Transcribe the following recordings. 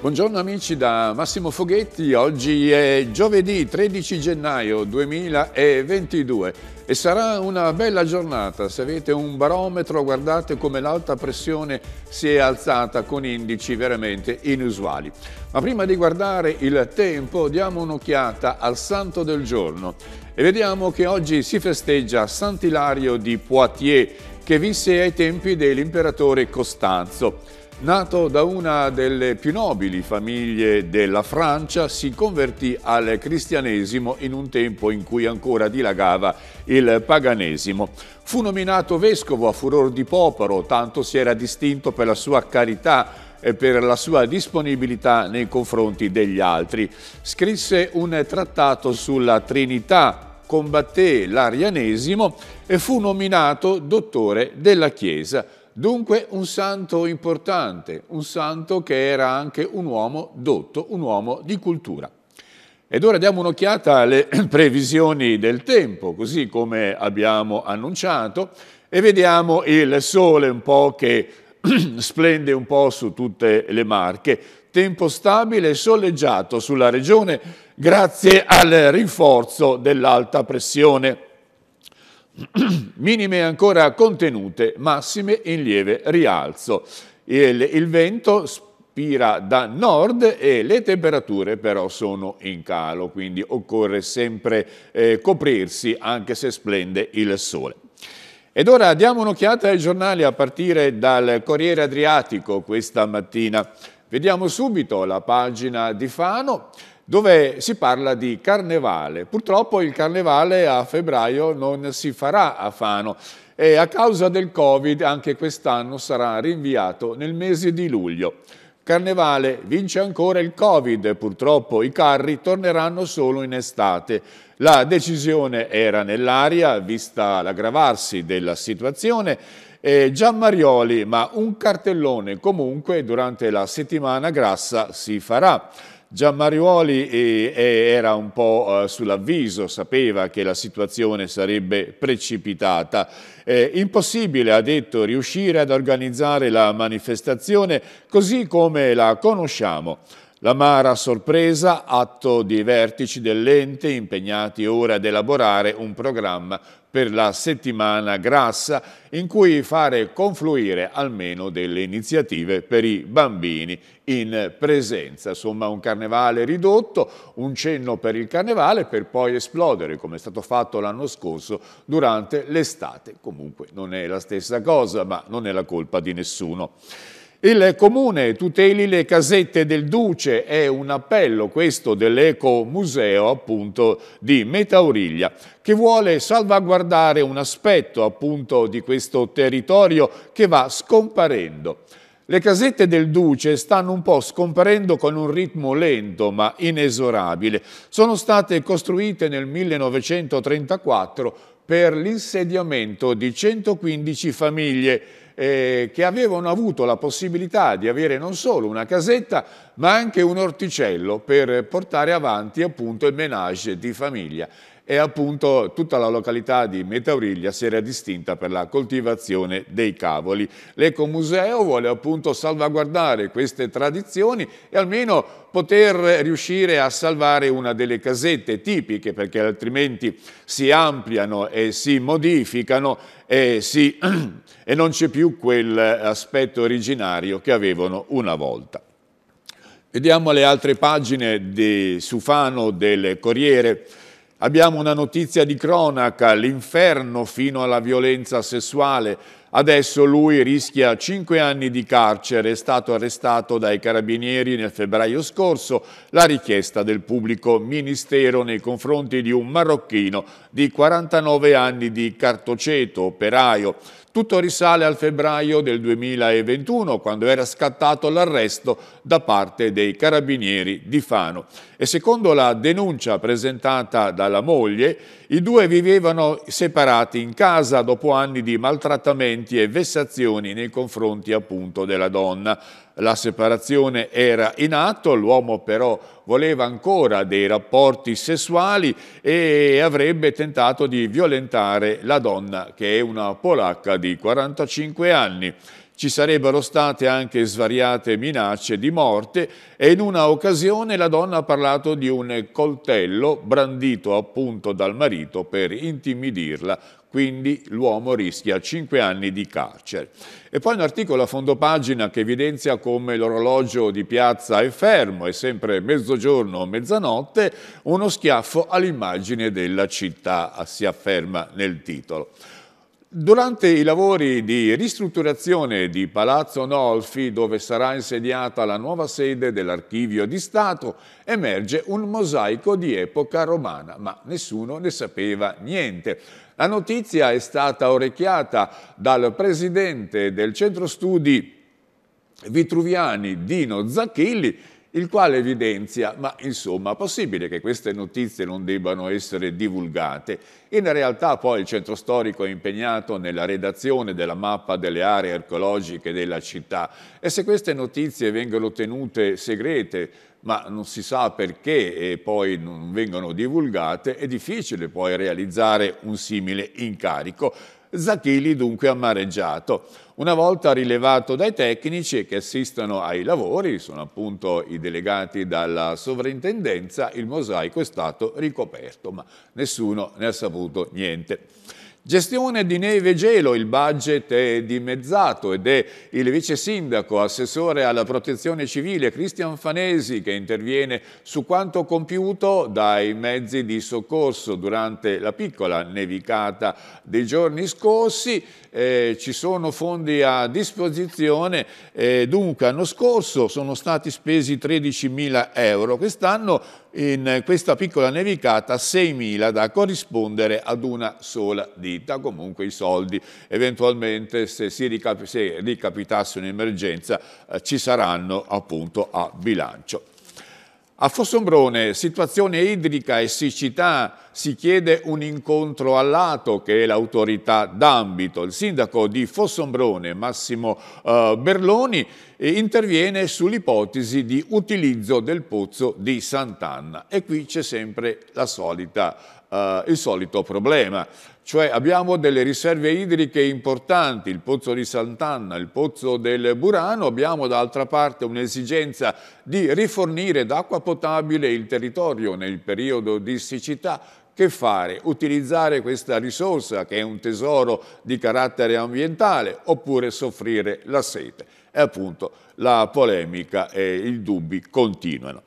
Buongiorno amici da Massimo Foghetti, oggi è giovedì 13 gennaio 2022 e sarà una bella giornata. Se avete un barometro guardate come l'alta pressione si è alzata con indici veramente inusuali. Ma prima di guardare il tempo diamo un'occhiata al santo del giorno e vediamo che oggi si festeggia Sant'Ilario di Poitiers che visse ai tempi dell'imperatore Costanzo. Nato da una delle più nobili famiglie della Francia, si convertì al cristianesimo in un tempo in cui ancora dilagava il paganesimo. Fu nominato vescovo a furor di popolo, tanto si era distinto per la sua carità e per la sua disponibilità nei confronti degli altri. Scrisse un trattato sulla Trinità, combatté l'arianesimo e fu nominato dottore della Chiesa Dunque un santo importante, un santo che era anche un uomo dotto, un uomo di cultura. Ed ora diamo un'occhiata alle previsioni del tempo, così come abbiamo annunciato, e vediamo il sole un po' che splende un po' su tutte le marche. Tempo stabile e soleggiato sulla regione grazie al rinforzo dell'alta pressione. minime ancora contenute, massime in lieve rialzo. Il, il vento spira da nord e le temperature però sono in calo, quindi occorre sempre eh, coprirsi anche se splende il sole. Ed ora diamo un'occhiata ai giornali a partire dal Corriere Adriatico questa mattina. Vediamo subito la pagina di Fano dove si parla di carnevale. Purtroppo il carnevale a febbraio non si farà a Fano e a causa del Covid anche quest'anno sarà rinviato nel mese di luglio. Carnevale vince ancora il Covid, purtroppo i carri torneranno solo in estate. La decisione era nell'aria, vista l'aggravarsi della situazione, e Marioli, ma un cartellone comunque durante la settimana grassa si farà. Gian Mariuoli era un po' eh, sull'avviso, sapeva che la situazione sarebbe precipitata. Eh, impossibile, ha detto, riuscire ad organizzare la manifestazione così come la conosciamo. L'amara sorpresa, atto di vertici dell'ente impegnati ora ad elaborare un programma per la settimana grassa in cui fare confluire almeno delle iniziative per i bambini in presenza. Insomma un carnevale ridotto, un cenno per il carnevale per poi esplodere come è stato fatto l'anno scorso durante l'estate. Comunque non è la stessa cosa ma non è la colpa di nessuno. Il comune tuteli le casette del Duce, è un appello questo dell'Eco Museo appunto di Metauriglia che vuole salvaguardare un aspetto appunto di questo territorio che va scomparendo. Le casette del Duce stanno un po' scomparendo con un ritmo lento ma inesorabile. Sono state costruite nel 1934 per l'insediamento di 115 famiglie eh, che avevano avuto la possibilità di avere non solo una casetta ma anche un orticello per portare avanti appunto il menage di famiglia e appunto tutta la località di Metauriglia si era distinta per la coltivazione dei cavoli. L'Ecomuseo vuole appunto salvaguardare queste tradizioni e almeno poter riuscire a salvare una delle casette tipiche perché altrimenti si ampliano e si modificano e, si e non c'è più quell'aspetto originario che avevano una volta. Vediamo le altre pagine di Sufano del Corriere Abbiamo una notizia di cronaca, l'inferno fino alla violenza sessuale. Adesso lui rischia 5 anni di carcere, è stato arrestato dai carabinieri nel febbraio scorso, la richiesta del pubblico ministero nei confronti di un marocchino di 49 anni di cartoceto, operaio. Tutto risale al febbraio del 2021, quando era scattato l'arresto da parte dei carabinieri di Fano. E secondo la denuncia presentata dalla moglie, i due vivevano separati in casa dopo anni di maltrattamenti e vessazioni nei confronti appunto della donna la separazione era in atto, l'uomo però voleva ancora dei rapporti sessuali e avrebbe tentato di violentare la donna, che è una polacca di 45 anni. Ci sarebbero state anche svariate minacce di morte e in una occasione la donna ha parlato di un coltello brandito appunto dal marito per intimidirla quindi l'uomo rischia 5 anni di carcere. E poi un articolo a fondo pagina che evidenzia come l'orologio di piazza è fermo, è sempre mezzogiorno o mezzanotte, uno schiaffo all'immagine della città, si afferma nel titolo. Durante i lavori di ristrutturazione di Palazzo Nolfi, dove sarà insediata la nuova sede dell'Archivio di Stato, emerge un mosaico di epoca romana, ma nessuno ne sapeva niente. La notizia è stata orecchiata dal presidente del centro studi Vitruviani Dino Zacchilli, il quale evidenzia, ma insomma, possibile che queste notizie non debbano essere divulgate. In realtà poi il centro storico è impegnato nella redazione della mappa delle aree archeologiche della città e se queste notizie vengono tenute segrete ma non si sa perché e poi non vengono divulgate, è difficile poi realizzare un simile incarico. Zachili dunque amareggiato. Una volta rilevato dai tecnici che assistono ai lavori, sono appunto i delegati dalla sovrintendenza, il mosaico è stato ricoperto, ma nessuno ne ha saputo niente. Gestione di neve e gelo, il budget è dimezzato ed è il vice sindaco, assessore alla protezione civile Cristian Fanesi che interviene su quanto compiuto dai mezzi di soccorso durante la piccola nevicata dei giorni scorsi. Eh, ci sono fondi a disposizione, eh, dunque l'anno scorso sono stati spesi 13.000 euro, quest'anno in questa piccola nevicata 6.000 da corrispondere ad una sola ditta, comunque i soldi eventualmente se, si ricap se ricapitasse un'emergenza eh, ci saranno appunto a bilancio. A Fossombrone, situazione idrica e siccità, si chiede un incontro all'ato che è l'autorità d'ambito. Il sindaco di Fossombrone, Massimo eh, Berloni, eh, interviene sull'ipotesi di utilizzo del pozzo di Sant'Anna e qui c'è sempre la solita eh, il solito problema, cioè abbiamo delle riserve idriche importanti, il pozzo di Sant'Anna, il pozzo del Burano, abbiamo d'altra parte un'esigenza di rifornire d'acqua potabile il territorio nel periodo di siccità, che fare? Utilizzare questa risorsa che è un tesoro di carattere ambientale oppure soffrire la sete? E appunto la polemica e i dubbi continuano.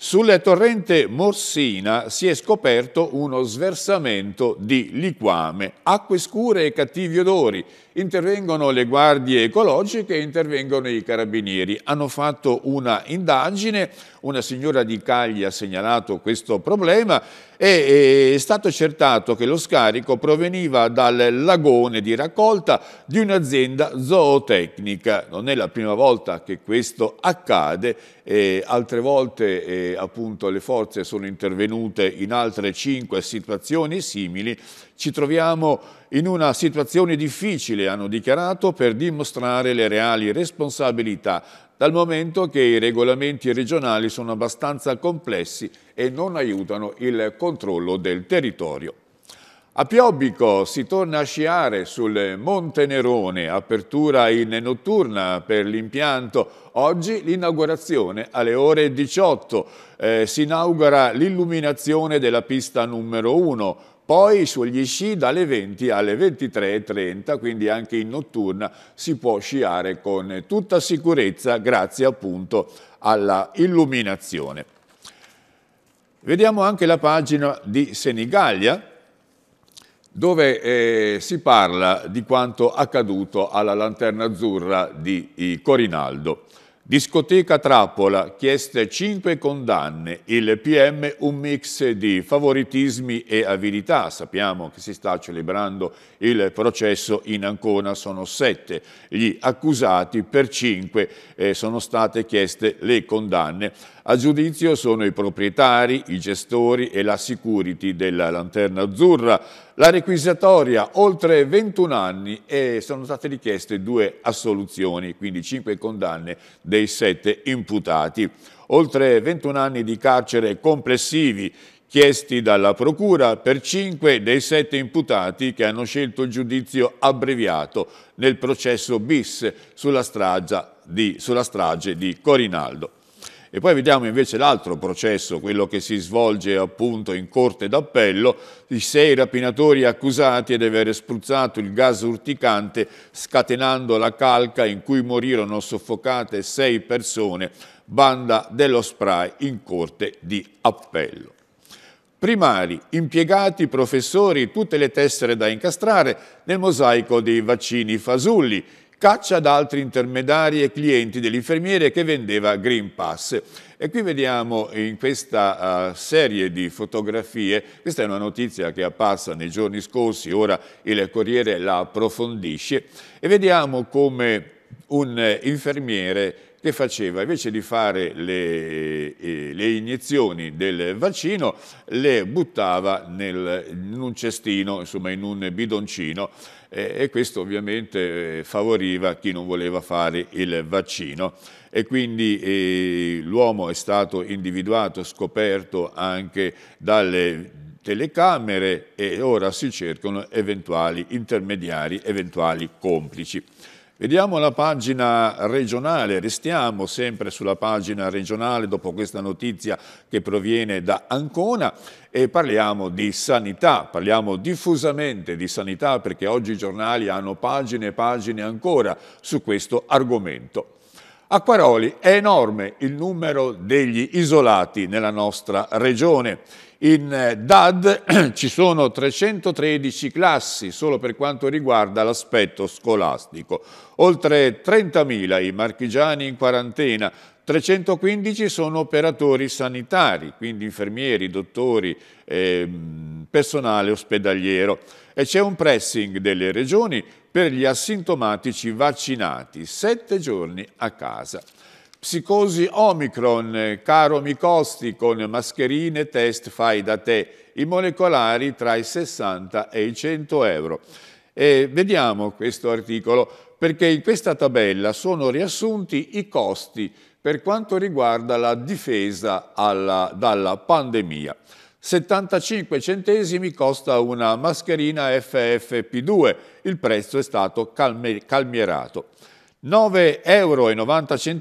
Sul torrente Morsina si è scoperto uno sversamento di liquame, acque scure e cattivi odori, intervengono le guardie ecologiche, intervengono i carabinieri. Hanno fatto una indagine, una signora di Cagli ha segnalato questo problema e è stato accertato che lo scarico proveniva dal lagone di raccolta di un'azienda zootecnica. Non è la prima volta che questo accade, e altre volte eh, appunto le forze sono intervenute in altre cinque situazioni simili ci troviamo in una situazione difficile, hanno dichiarato, per dimostrare le reali responsabilità, dal momento che i regolamenti regionali sono abbastanza complessi e non aiutano il controllo del territorio. A Piobbico si torna a sciare sul Monte Nerone, apertura in notturna per l'impianto. Oggi l'inaugurazione alle ore 18. Eh, si inaugura l'illuminazione della pista numero 1 poi sugli sci dalle 20 alle 23.30, quindi anche in notturna, si può sciare con tutta sicurezza grazie appunto alla illuminazione. Vediamo anche la pagina di Senigallia, dove eh, si parla di quanto accaduto alla Lanterna Azzurra di eh, Corinaldo. Discoteca Trappola, chieste 5 condanne, il PM un mix di favoritismi e avidità, sappiamo che si sta celebrando il processo in Ancona, sono 7 gli accusati, per 5 eh, sono state chieste le condanne. A giudizio sono i proprietari, i gestori e la security della Lanterna Azzurra. La requisitoria, oltre 21 anni, e sono state richieste due assoluzioni, quindi 5 condanne dei 7 imputati. Oltre 21 anni di carcere complessivi, chiesti dalla Procura per cinque dei sette imputati che hanno scelto il giudizio abbreviato nel processo bis sulla di, sulla strage di Corinaldo. E poi vediamo invece l'altro processo, quello che si svolge appunto in corte d'appello, i sei rapinatori accusati di aver spruzzato il gas urticante scatenando la calca in cui morirono soffocate sei persone, banda dello spray in corte di appello. Primari, impiegati, professori, tutte le tessere da incastrare nel mosaico dei vaccini fasulli, caccia ad altri intermediari e clienti dell'infermiere che vendeva Green Pass. E qui vediamo in questa eh, serie di fotografie, questa è una notizia che apparsa nei giorni scorsi, ora il Corriere la approfondisce, e vediamo come un eh, infermiere che faceva invece di fare le, eh, le iniezioni del vaccino le buttava nel, in un cestino, insomma in un bidoncino e questo ovviamente eh, favoriva chi non voleva fare il vaccino e quindi eh, l'uomo è stato individuato, scoperto anche dalle telecamere e ora si cercano eventuali intermediari, eventuali complici. Vediamo la pagina regionale, restiamo sempre sulla pagina regionale dopo questa notizia che proviene da Ancona e parliamo di sanità, parliamo diffusamente di sanità perché oggi i giornali hanno pagine e pagine ancora su questo argomento. A Quaroli è enorme il numero degli isolati nella nostra regione. In eh, DAD ci sono 313 classi solo per quanto riguarda l'aspetto scolastico, oltre 30.000 i marchigiani in quarantena, 315 sono operatori sanitari, quindi infermieri, dottori, eh, personale ospedaliero e c'è un pressing delle regioni per gli asintomatici vaccinati, 7 giorni a casa. Psicosi Omicron, caro Micosti, con mascherine, test fai da te, i molecolari tra i 60 e i 100 euro. E vediamo questo articolo, perché in questa tabella sono riassunti i costi per quanto riguarda la difesa alla, dalla pandemia. 75 centesimi costa una mascherina FFP2, il prezzo è stato calmierato. 9,90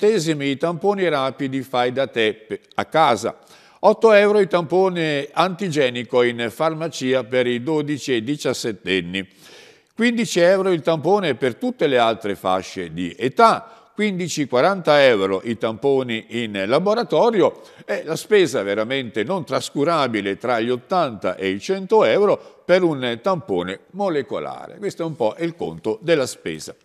euro i tamponi rapidi fai da te a casa. 8 euro il tampone antigenico in farmacia per i 12 e 17 anni. 15 euro il tampone per tutte le altre fasce di età. 15-40 euro i tamponi in laboratorio e la spesa veramente non trascurabile tra gli 80 e i 100 euro per un tampone molecolare. Questo è un po' il conto della spesa.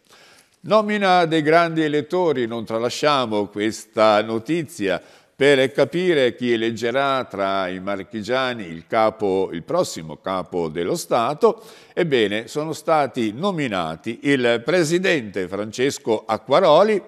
Nomina dei grandi elettori, non tralasciamo questa notizia per capire chi eleggerà tra i marchigiani il, capo, il prossimo capo dello Stato. Ebbene, sono stati nominati il presidente Francesco Acquaroli,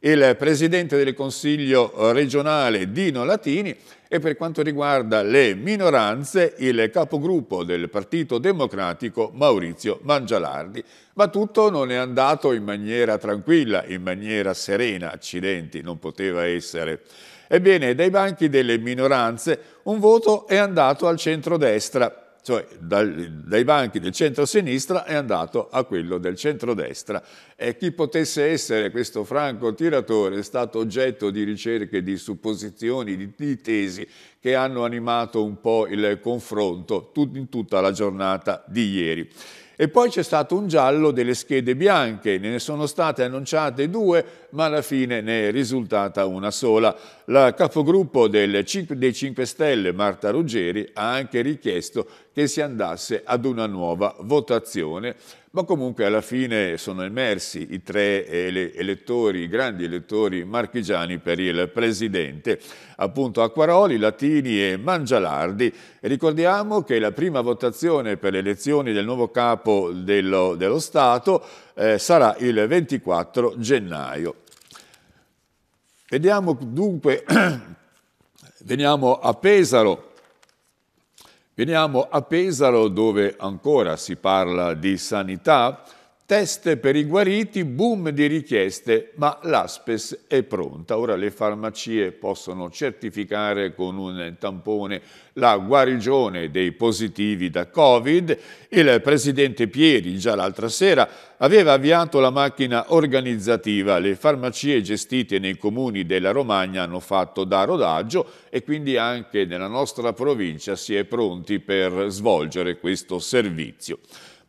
il presidente del Consiglio regionale Dino Latini e per quanto riguarda le minoranze, il capogruppo del Partito Democratico Maurizio Mangialardi. Ma tutto non è andato in maniera tranquilla, in maniera serena, accidenti, non poteva essere. Ebbene, dai banchi delle minoranze un voto è andato al centrodestra cioè dal, dai banchi del centro-sinistra è andato a quello del centro-destra e chi potesse essere questo franco tiratore è stato oggetto di ricerche, di supposizioni, di, di tesi che hanno animato un po' il confronto tut, in tutta la giornata di ieri. E poi c'è stato un giallo delle schede bianche, ne sono state annunciate due, ma alla fine ne è risultata una sola. La capogruppo del, dei 5 Stelle, Marta Ruggeri, ha anche richiesto che si andasse ad una nuova votazione, ma comunque alla fine sono emersi i tre elettori, i grandi elettori marchigiani per il presidente, appunto Acquaroli, Latini e Mangialardi. Ricordiamo che la prima votazione per le elezioni del nuovo capo dello, dello Stato eh, sarà il 24 gennaio. Vediamo dunque, veniamo a Pesaro. Veniamo a Pesaro dove ancora si parla di sanità, Test per i guariti, boom di richieste, ma l'Aspes è pronta. Ora le farmacie possono certificare con un tampone la guarigione dei positivi da Covid. Il presidente Pieri, già l'altra sera, aveva avviato la macchina organizzativa. Le farmacie gestite nei comuni della Romagna hanno fatto da rodaggio e quindi anche nella nostra provincia si è pronti per svolgere questo servizio.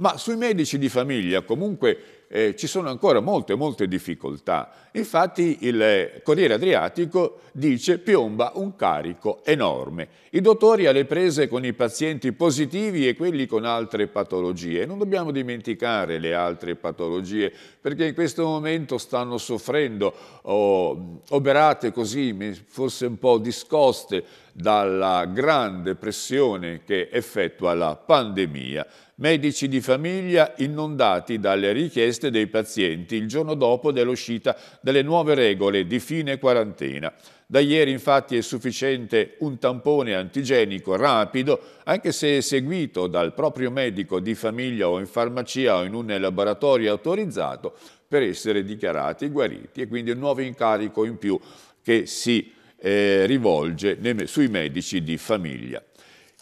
Ma sui medici di famiglia comunque eh, ci sono ancora molte, molte difficoltà Infatti il eh, Corriere Adriatico dice piomba un carico enorme. I dottori alle prese con i pazienti positivi e quelli con altre patologie. Non dobbiamo dimenticare le altre patologie perché in questo momento stanno soffrendo oh, oberate così, forse un po' discoste dalla grande pressione che effettua la pandemia. Medici di famiglia inondati dalle richieste dei pazienti il giorno dopo dell'uscita delle nuove regole di fine quarantena. Da ieri infatti è sufficiente un tampone antigenico rapido, anche se eseguito dal proprio medico di famiglia o in farmacia o in un laboratorio autorizzato, per essere dichiarati guariti e quindi un nuovo incarico in più che si eh, rivolge sui medici di famiglia.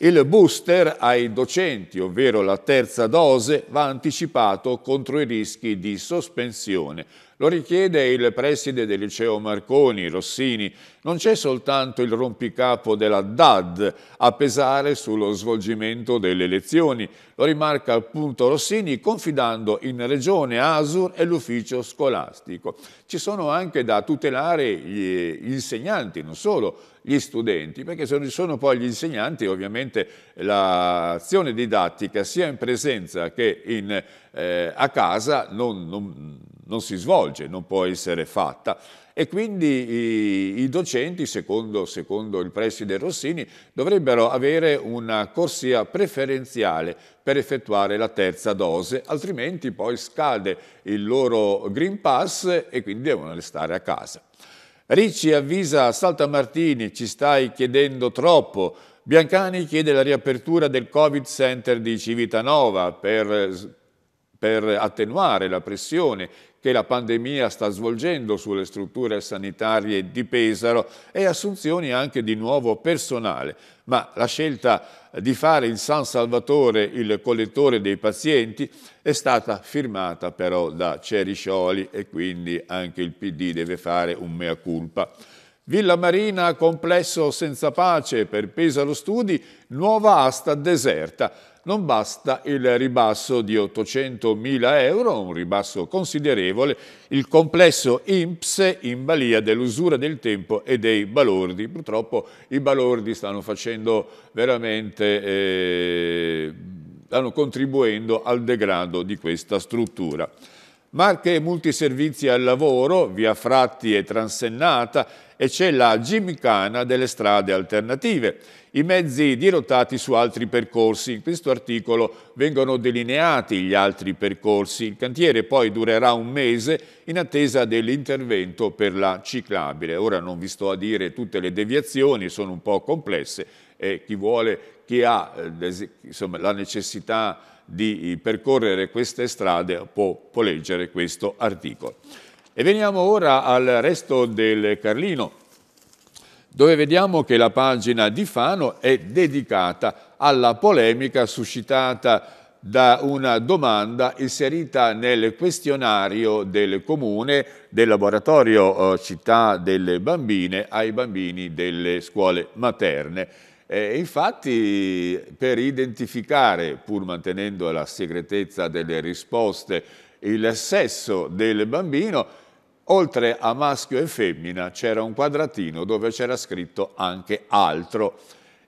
Il booster ai docenti, ovvero la terza dose, va anticipato contro i rischi di sospensione. Lo richiede il preside del liceo Marconi, Rossini. Non c'è soltanto il rompicapo della DAD a pesare sullo svolgimento delle lezioni. Lo rimarca appunto Rossini confidando in Regione Asur e l'ufficio scolastico. Ci sono anche da tutelare gli insegnanti, non solo gli studenti, perché se non ci sono poi gli insegnanti ovviamente l'azione didattica sia in presenza che in, eh, a casa non, non, non si svolge, non può essere fatta e quindi i, i docenti, secondo, secondo, il preside Rossini, dovrebbero avere una corsia preferenziale per effettuare la terza dose, altrimenti poi scade il loro Green Pass e quindi devono restare a casa. Ricci avvisa Salta Martini, ci stai chiedendo troppo. Biancani chiede la riapertura del Covid Center di Civitanova per, per attenuare la pressione che la pandemia sta svolgendo sulle strutture sanitarie di Pesaro e assunzioni anche di nuovo personale. Ma la scelta di fare in San Salvatore il collettore dei pazienti è stata firmata però da Ceriscioli e quindi anche il PD deve fare un mea culpa. Villa Marina, complesso senza pace per Pesaro Studi, nuova asta deserta non basta il ribasso di 800.000 euro, un ribasso considerevole, il complesso IMPS in balia dell'usura del tempo e dei balordi. Purtroppo i balordi stanno facendo veramente... Eh, stanno contribuendo al degrado di questa struttura. Marche Multiservizi al lavoro, via Fratti e Transennata e c'è la Gimicana delle strade alternative. I mezzi dirottati su altri percorsi. In questo articolo vengono delineati gli altri percorsi. Il cantiere poi durerà un mese in attesa dell'intervento per la ciclabile. Ora non vi sto a dire tutte le deviazioni, sono un po' complesse e chi vuole, chi ha eh, insomma, la necessità di eh, percorrere queste strade può, può leggere questo articolo. E veniamo ora al resto del Carlino, dove vediamo che la pagina di Fano è dedicata alla polemica suscitata da una domanda inserita nel questionario del comune del laboratorio eh, città delle bambine ai bambini delle scuole materne e infatti per identificare, pur mantenendo la segretezza delle risposte, il sesso del bambino, oltre a maschio e femmina c'era un quadratino dove c'era scritto anche altro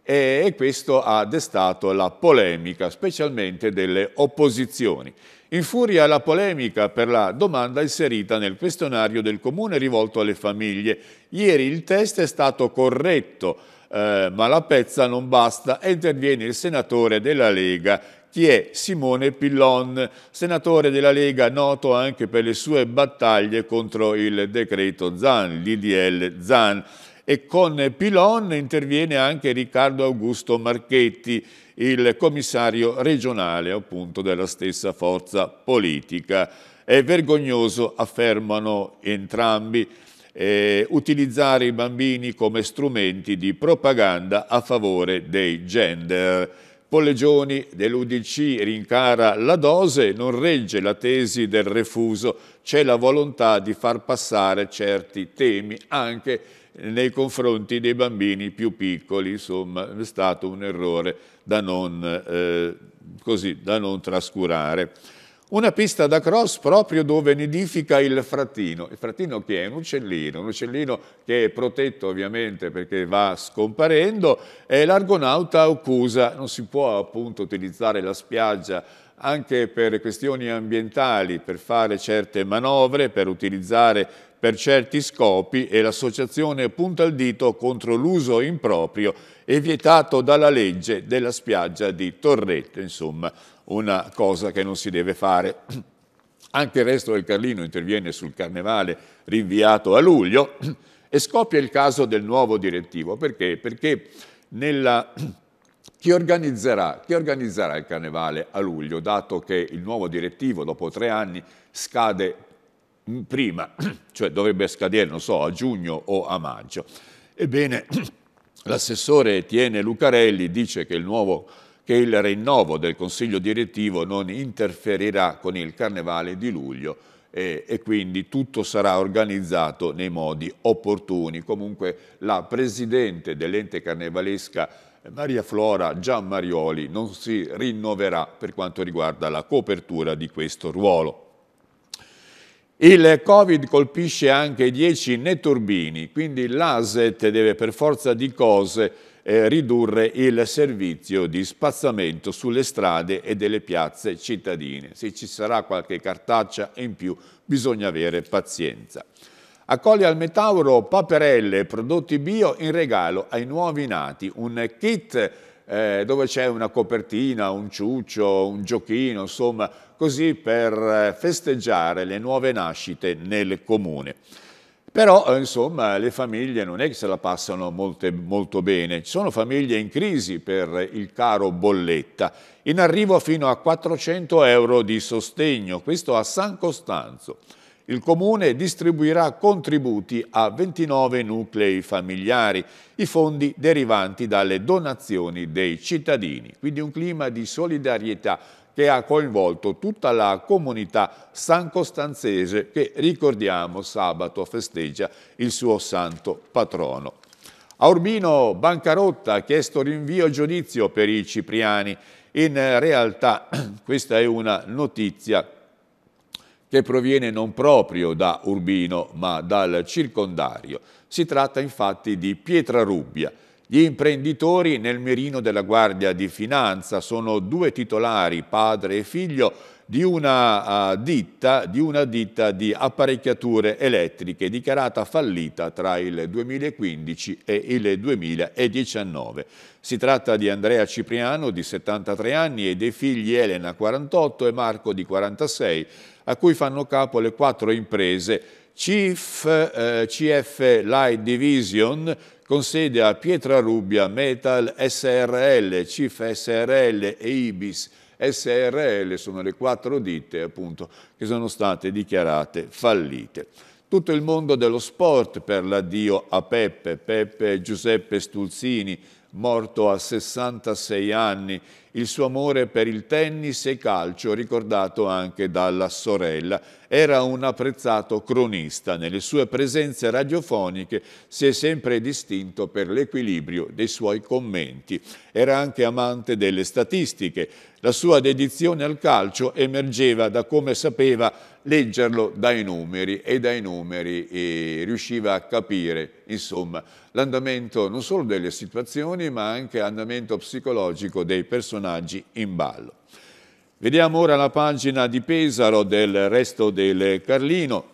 e questo ha destato la polemica, specialmente delle opposizioni. In furia la polemica per la domanda inserita nel questionario del Comune rivolto alle famiglie. Ieri il test è stato corretto eh, ma la pezza non basta e interviene il senatore della Lega chi è Simone Pillon, senatore della Lega noto anche per le sue battaglie contro il decreto Zan, l'IDL Zan. E con Pillon interviene anche Riccardo Augusto Marchetti, il commissario regionale appunto della stessa forza politica. È vergognoso, affermano entrambi eh, utilizzare i bambini come strumenti di propaganda a favore dei gender. Pollegioni dell'Udc rincara la dose, non regge la tesi del refuso, c'è la volontà di far passare certi temi anche nei confronti dei bambini più piccoli, insomma è stato un errore da non, eh, così, da non trascurare una pista da cross proprio dove nidifica il frattino. Il frattino che è un uccellino, un uccellino che è protetto ovviamente perché va scomparendo, è l'argonauta ocusa, non si può appunto utilizzare la spiaggia anche per questioni ambientali, per fare certe manovre, per utilizzare per certi scopi e l'associazione punta il dito contro l'uso improprio e vietato dalla legge della spiaggia di Torrette, insomma una cosa che non si deve fare. Anche il resto del Carlino interviene sul carnevale rinviato a luglio e scoppia il caso del nuovo direttivo. Perché? Perché nella... chi, organizzerà, chi organizzerà il carnevale a luglio, dato che il nuovo direttivo dopo tre anni scade prima, cioè dovrebbe scadere, non so, a giugno o a maggio. Ebbene, l'assessore Etienne Lucarelli dice che il, nuovo, che il rinnovo del consiglio direttivo non interferirà con il carnevale di luglio e, e, quindi tutto sarà organizzato nei modi opportuni. Comunque la presidente dell'ente carnevalesca Maria Flora Gianmarioli non si rinnoverà per quanto riguarda la copertura di questo ruolo. Il Covid colpisce anche i 10 neturbini, quindi l'ASET deve per forza di cose eh, ridurre il servizio di spazzamento sulle strade e delle piazze cittadine. Se ci sarà qualche cartaccia in più bisogna avere pazienza. Accoglie al Metauro paperelle e prodotti bio in regalo ai nuovi nati, un kit eh, dove c'è una copertina, un ciuccio, un giochino, insomma, così per eh, festeggiare le nuove nascite nel comune. Però, eh, insomma, le famiglie non è che se la passano molte, molto bene. Ci sono famiglie in crisi per il caro bolletta, in arrivo fino a 400 euro di sostegno, questo a San Costanzo il Comune distribuirà contributi a 29 nuclei familiari, i fondi derivanti dalle donazioni dei cittadini. Quindi un clima di solidarietà che ha coinvolto tutta la comunità san costanzese che, ricordiamo, sabato festeggia il suo santo patrono. A Urbino Bancarotta ha chiesto rinvio a giudizio per i cipriani. In realtà questa è una notizia che proviene non proprio da Urbino ma dal circondario. Si tratta infatti di Pietrarubbia. Gli imprenditori nel mirino della Guardia di Finanza sono due titolari, padre e figlio, di una, ah, ditta, di una ditta di apparecchiature elettriche dichiarata fallita tra il 2015 e il 2019. Si tratta di Andrea Cipriano di 73 anni e dei figli Elena 48 e Marco di 46 a cui fanno capo le quattro imprese CIF, eh, CF Light Division, con sede a Pietrarubbia, Metal SRL, CIF SRL e Ibis SRL, sono le quattro ditte appunto che sono state dichiarate fallite tutto il mondo dello sport per l'addio a Peppe, Peppe Giuseppe Stulzini, morto a 66 anni il suo amore per il tennis e calcio, ricordato anche dalla sorella. Era un apprezzato cronista. Nelle sue presenze radiofoniche si è sempre distinto per l'equilibrio dei suoi commenti. Era anche amante delle statistiche. La sua dedizione al calcio emergeva da come sapeva leggerlo dai numeri e dai numeri e riusciva a capire insomma, l'andamento non solo delle situazioni ma anche l'andamento psicologico dei personaggi personaggi in ballo. Vediamo ora la pagina di Pesaro del resto del Carlino.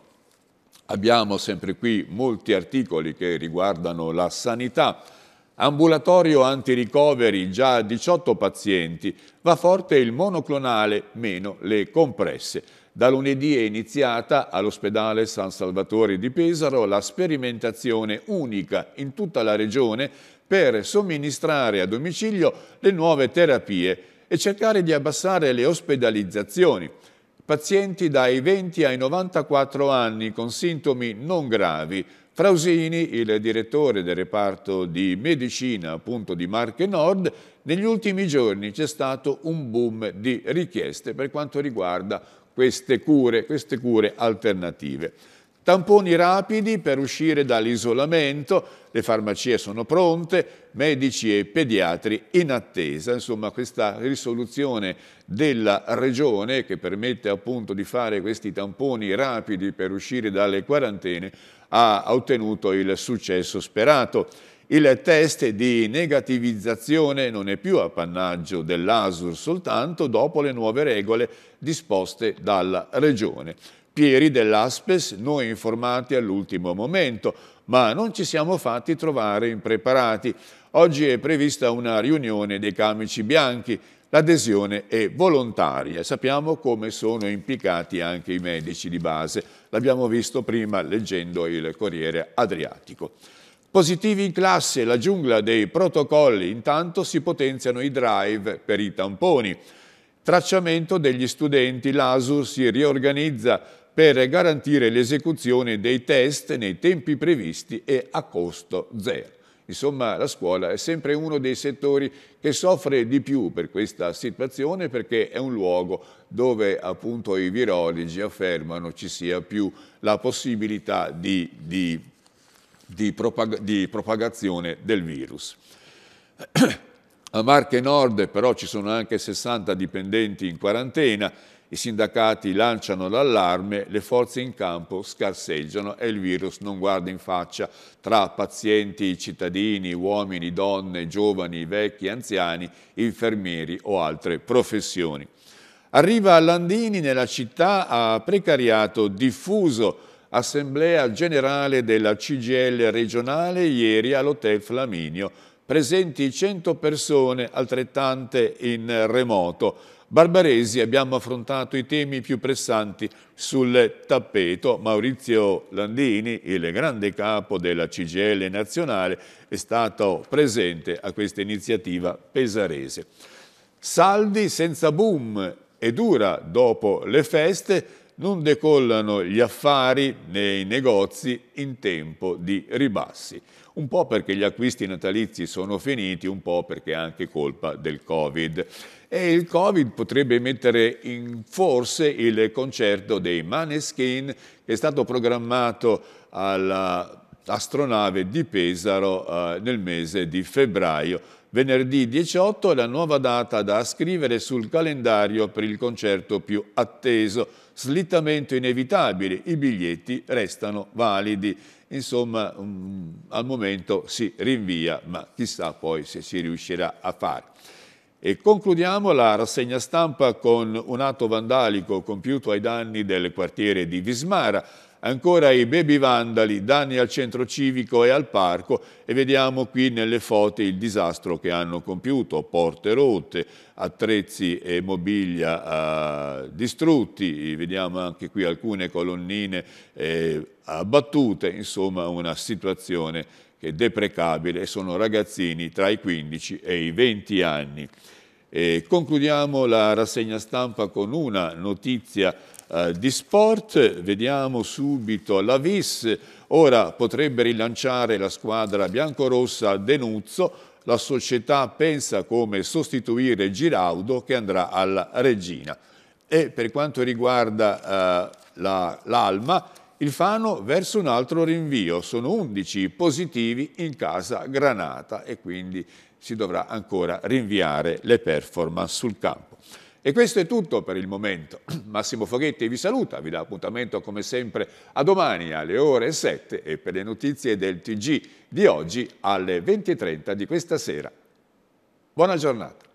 Abbiamo sempre qui molti articoli che riguardano la sanità. Ambulatorio antiricoveri, già 18 pazienti. Va forte il monoclonale, meno le compresse. Da lunedì è iniziata all'ospedale San Salvatore di Pesaro la sperimentazione unica in tutta la regione per somministrare a domicilio le nuove terapie e cercare di abbassare le ospedalizzazioni. Pazienti dai 20 ai 94 anni con sintomi non gravi. Frausini, il direttore del reparto di medicina appunto di Marche Nord, negli ultimi giorni c'è stato un boom di richieste per quanto riguarda queste cure, queste cure alternative. Tamponi rapidi per uscire dall'isolamento, le farmacie sono pronte, medici e pediatri in attesa. Insomma, questa risoluzione della Regione che permette appunto di fare questi tamponi rapidi per uscire dalle quarantene ha ottenuto il successo sperato. Il test di negativizzazione non è più appannaggio dell'ASUR soltanto dopo le nuove regole disposte dalla Regione. Pieri dell'Aspes, noi informati all'ultimo momento, ma non ci siamo fatti trovare impreparati. Oggi è prevista una riunione dei camici bianchi, L'adesione è volontaria, sappiamo come sono implicati anche i medici di base, l'abbiamo visto prima leggendo il Corriere Adriatico. Positivi in classe, la giungla dei protocolli, intanto si potenziano i drive per i tamponi. Tracciamento degli studenti, l'ASU si riorganizza per garantire l'esecuzione dei test nei tempi previsti e a costo zero. Insomma, la scuola è sempre uno dei settori che soffre di più per questa situazione perché è un luogo dove appunto i virologi affermano ci sia più la possibilità di, di, di, propag di propagazione del virus. A Marche Nord però ci sono anche 60 dipendenti in quarantena i sindacati lanciano l'allarme, le forze in campo scarseggiano e il virus non guarda in faccia. Tra pazienti, cittadini, uomini, donne, giovani, vecchi, anziani, infermieri o altre professioni. Arriva a Landini nella città a precariato diffuso, assemblea generale della CGL regionale ieri all'Hotel Flaminio presenti 100 persone altrettante in remoto. Barbaresi abbiamo affrontato i temi più pressanti sul tappeto. Maurizio Landini, il grande capo della CGL nazionale, è stato presente a questa iniziativa pesarese. Saldi senza boom e dura dopo le feste, non decollano gli affari nei negozi in tempo di ribassi un po' perché gli acquisti natalizi sono finiti, un po' perché è anche colpa del Covid. E il Covid potrebbe mettere in forse il concerto dei Maneskin che è stato programmato alla astronave di Pesaro eh, nel mese di febbraio Venerdì 18 è la nuova data da scrivere sul calendario per il concerto più atteso. Slittamento inevitabile, i biglietti restano validi. Insomma, mm, al momento si rinvia, ma chissà poi se si riuscirà a fare. E concludiamo la rassegna stampa con un atto vandalico compiuto ai danni del quartiere di Vismara. Ancora i baby vandali, danni al centro civico e al parco e vediamo qui nelle foto il disastro che hanno compiuto, porte rotte, attrezzi e mobilia eh, distrutti, vediamo anche qui alcune colonnine eh, abbattute, insomma una situazione che è deprecabile, sono ragazzini tra i 15 e i 20 anni. E concludiamo la rassegna stampa con una notizia eh, di sport, vediamo subito la VIS, ora potrebbe rilanciare la squadra biancorossa Denuzzo, la società pensa come sostituire Giraudo che andrà alla Regina. E per quanto riguarda eh, l'Alma, la, il Fano verso un altro rinvio, sono 11 positivi in casa Granata e quindi si dovrà ancora rinviare le performance sul campo. E questo è tutto per il momento. Massimo Foghetti vi saluta, vi dà appuntamento come sempre a domani alle ore 7 e per le notizie del TG di oggi alle 20.30 di questa sera. Buona giornata.